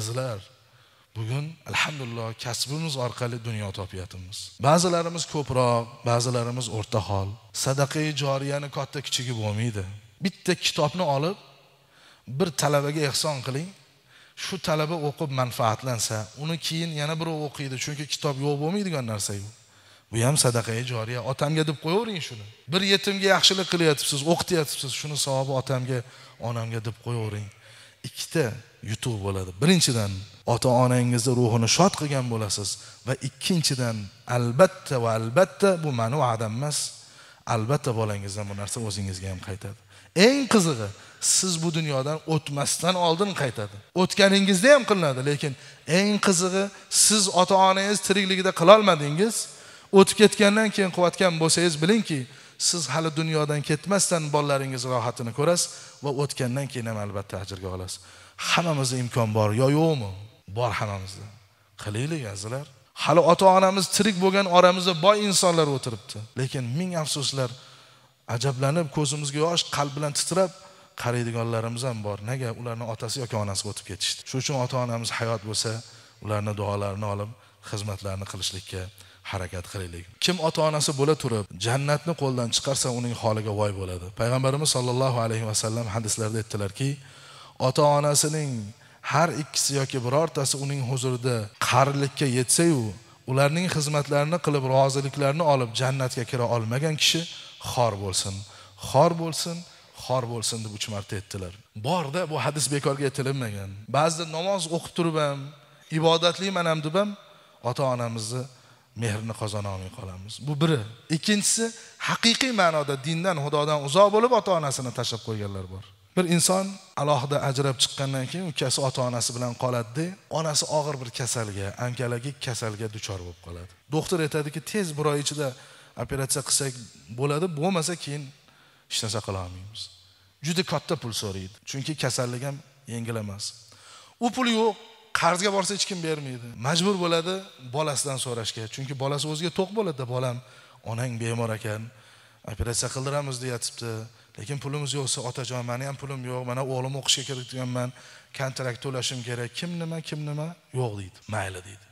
ba'zilar bugun alhamdulillah kasbimiz orqali dunyo topyapmiz ba'zilarimiz ko'proq ba'zilarimiz o'rta hol sadaqa joriyani katta kichigi bo'lmaydi bitta kitobni olib bir talabaga ehson qiling shu talaba o'qib manfaatlansa uni keyin yana birov o'qiydi chunki kitob yo'q bo'lmaydigan narsa yu bu ham sadaqa joriya otamga deb qo'yavering shuni bir yetimga yaxshilik qilyapsiz o'qityapsiz shuni savobi otamga onamga deb qo'yavering ikkita yutuq bo'ladi birinchidan ota onangizni ruhini shod qilgan bo'lasiz va ikkinchidan albatta va albatta bu mani va'dam emas albatta bolangizdan bu narsa o'zingizga ham qaytadi eng qizig'i siz bu dunyodan o'tmasdan oldin qaytadi o'tganingizda ham qilinadi lekin eng qizig'i siz ota onangiz tirikligida qilolmadingiz o'tib ketgandan keyin qilayotgan bo'lsangiz bilingki siz hali dunyodan ketmasdan bolalaringiz rohatini ko'rasiz va o'tgandan keyin ham albatta ajrga olasiz hammamizda imkon bor yo yo'qmi bor hammamizda qilaylik azizlar hali ota onamiz tirik bo'lgan oramizda boy insonlar o'tiribdi lekin ming afsuslar ajablanib ko'zimizga yosh qalb bilan titrab qaraydiganlarimiz ham bor nega ularni otasi yoki onasi o'tib ketishdi shuning uchun ota onamiz hayot bo'lsa ularni duolarini olib xizmatlarini qilishlikka harakat qilaylik kim ota onasi bo'la turib jannatni qo'ldan chiqarsa uning holiga voy bo'ladi payg'ambarimiz sollallohu alayhi vasallam hadislarda aytdilarki ota onasining har ikkisi yoki birortasi uning huzurida qarilikka yetsayu ularning xizmatlarini qilib roziliklarini olib jannatga kira olmagan kishi xor bo'lsin xor bo'lsin xor bo'lsin deb uch marta aytdilar borda bu hadis bekorga aytilinmagan ba'zida namoz o'qib turib ham ibodatli manam deb ham ota onamizni mehrini qozona olmay qolamiz bu biri ikkinchisi haqiqiy ma'noda dindan xudodan uzoq bo'lib ota onasini tashlab qo'yganlar bor bir inson alohida ajrab chiqqandan keyin ukasi ota onasi bilan qoladida onasi og'ir bir kasalga onkologik kasalga duchor bo'lib qoladi doktor aytadiki tez bir oy ichida operatsiya qilsak bo'ladi bo'lmasa keyin hech narsa qila olmaymiz juda katta pul so'raydi chunki kasallik ham yengil emas u pul yo'q qarzga borsa hech kim bermaydi majbur bo'ladi bolasidan so'rashga chunki bolasi o'ziga to'q bo'ladida bolam onang bemor ekan operatsiya qildiramiz deyatibdi lekin pulimiz yo'qsa otajon mani ham pulim yo'q mana o'g'lim o'qishga kiritganman kontrakt to'lashim kerak kim nima kim nima yo'q deydi mayli deydi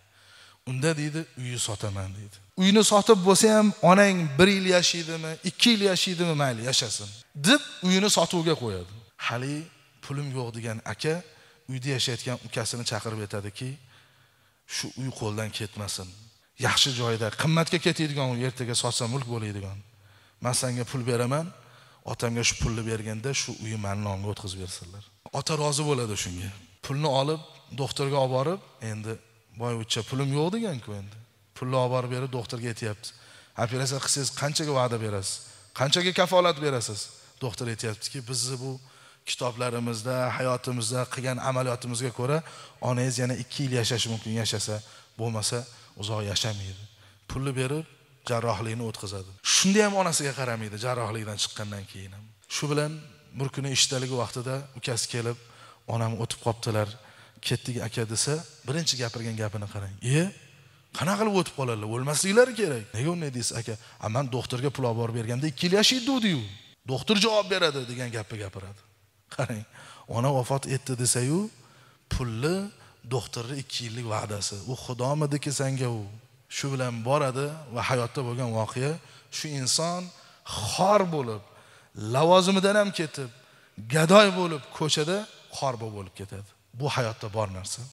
unda deydi uyni sotaman deydi uyni sotib bo'lsa ham onang bir yil yashaydimi ikki yil yashaydimi mayli yashasin deb uyini sotuvga qo'yadi hali pulim yo'q degan aka uyda yashayotgan ukasini chaqirib aytadiki shu uy qo'ldan ketmasin yaxshi joyda qimmatga ketadigan ertaga sotsa mulk bo'ladigan man senga pul beraman otamga shu pulni berganda shu uyni mani nomimga o'tkazib bersinlar ota rozi bo'ladi shunga pulni olib doktorga olib borib endi boyvuchcha pulim yo'q deganku endi pulni olib borib berib doktorga aytyapti operatsiya qilsangiz qanchaga va'da berasiz qanchaga kafolat berasiz doktor aytyaptiki bizni bu kitoblarimizda hayotimizda qilgan amaliyotimizga ko'ra onangiz yana ikki yil yashashi mumkin yashasa bo'lmasa uzoq yashamaydi pulni berib jarrohlikni o'tkazadi shunda ham onasiga qaramaydi jarrohlikdan chiqqandan keyin ham shu bilan bir kuni ishdaligi vaqtida ukasi kelib onam o'tib qolibdilar ketdik aka desa birinchi gapirgan gapini qarang e qanaqa qilib o'tib qoladilar o'lmasliklari kerak nega unday deysiz aka a man doktorga pul olib borib berganda ikki yil deyu doktor javob beradi degan gapni gapiradi qarang ona vafot etdi desayu pulni doktorni ikki yillik va'dasi u xudomidiki sanga u shu bilan boradi va hayotda bo'lgan voqea shu inson xor bo'lib lavozimidan ham ketib gadoy bo'lib ko'chada qorbo bo'lib ketadi bu hayotda bor narsa